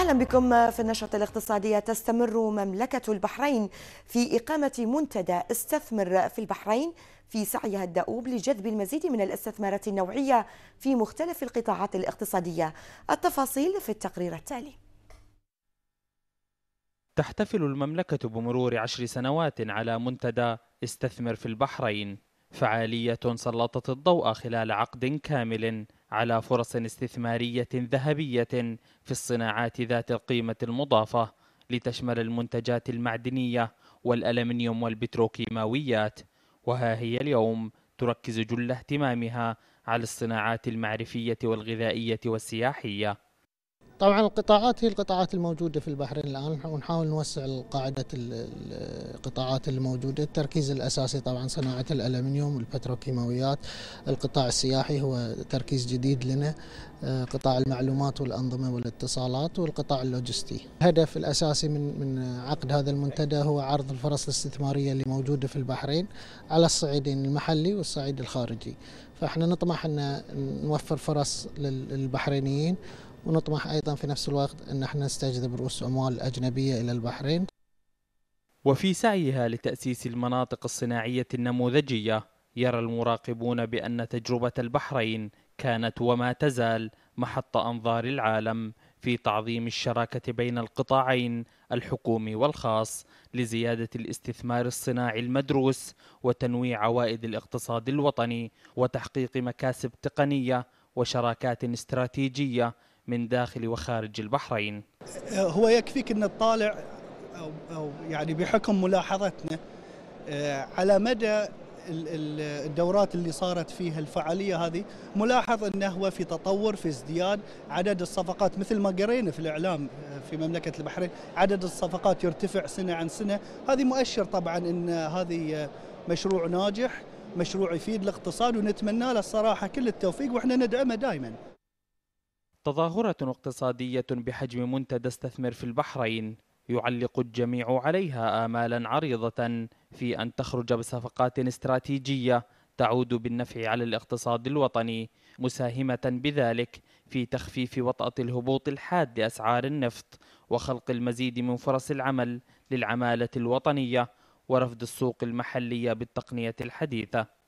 أهلا بكم في النشرة الاقتصادية تستمر مملكة البحرين في إقامة منتدى استثمر في البحرين في سعيها الدؤوب لجذب المزيد من الاستثمارات النوعية في مختلف القطاعات الاقتصادية التفاصيل في التقرير التالي تحتفل المملكة بمرور عشر سنوات على منتدى استثمر في البحرين فعالية سلطت الضوء خلال عقد كامل على فرص استثمارية ذهبية في الصناعات ذات القيمة المضافة لتشمل المنتجات المعدنية والألمنيوم والبتروكيماويات وها هي اليوم تركز جل اهتمامها على الصناعات المعرفية والغذائية والسياحية طبعا القطاعات هي القطاعات الموجودة في البحرين الآن ونحاول نوسع قاعدة القطاعات الموجودة التركيز الأساسي طبعا صناعة الألمنيوم البتروكيماويات القطاع السياحي هو تركيز جديد لنا آه، قطاع المعلومات والأنظمة والاتصالات والقطاع اللوجستي الهدف الأساسي من من عقد هذا المنتدى هو عرض الفرص الاستثمارية اللي موجودة في البحرين على الصعيدين المحلي والصعيد الخارجي فاحنا نطمح ان نوفر فرص للبحرينيين ونطمح أيضا في نفس الوقت أن احنا نستجذب رؤوس أموال أجنبية إلى البحرين وفي سعيها لتأسيس المناطق الصناعية النموذجية يرى المراقبون بأن تجربة البحرين كانت وما تزال محط أنظار العالم في تعظيم الشراكة بين القطاعين الحكومي والخاص لزيادة الاستثمار الصناعي المدروس وتنويع عوائد الاقتصاد الوطني وتحقيق مكاسب تقنية وشراكات استراتيجية من داخل وخارج البحرين آه، هو يكفيك أن تطالع أو, أو يعني بحكم ملاحظتنا آه، على مدى الدورات اللي صارت فيها الفعاليه هذه ملاحظ انه هو في تطور في ازدياد عدد الصفقات مثل ما قرينا في الاعلام آه، في مملكه البحرين عدد الصفقات يرتفع سنه عن سنه هذه مؤشر طبعا ان هذه مشروع ناجح مشروع يفيد الاقتصاد ونتمنى له الصراحه كل التوفيق واحنا ندعمه دائما تظاهرة اقتصادية بحجم منتدى استثمر في البحرين يعلق الجميع عليها آمالا عريضة في أن تخرج بصفقات استراتيجية تعود بالنفع على الاقتصاد الوطني مساهمة بذلك في تخفيف وطأة الهبوط الحاد لأسعار النفط وخلق المزيد من فرص العمل للعمالة الوطنية ورفض السوق المحلية بالتقنية الحديثة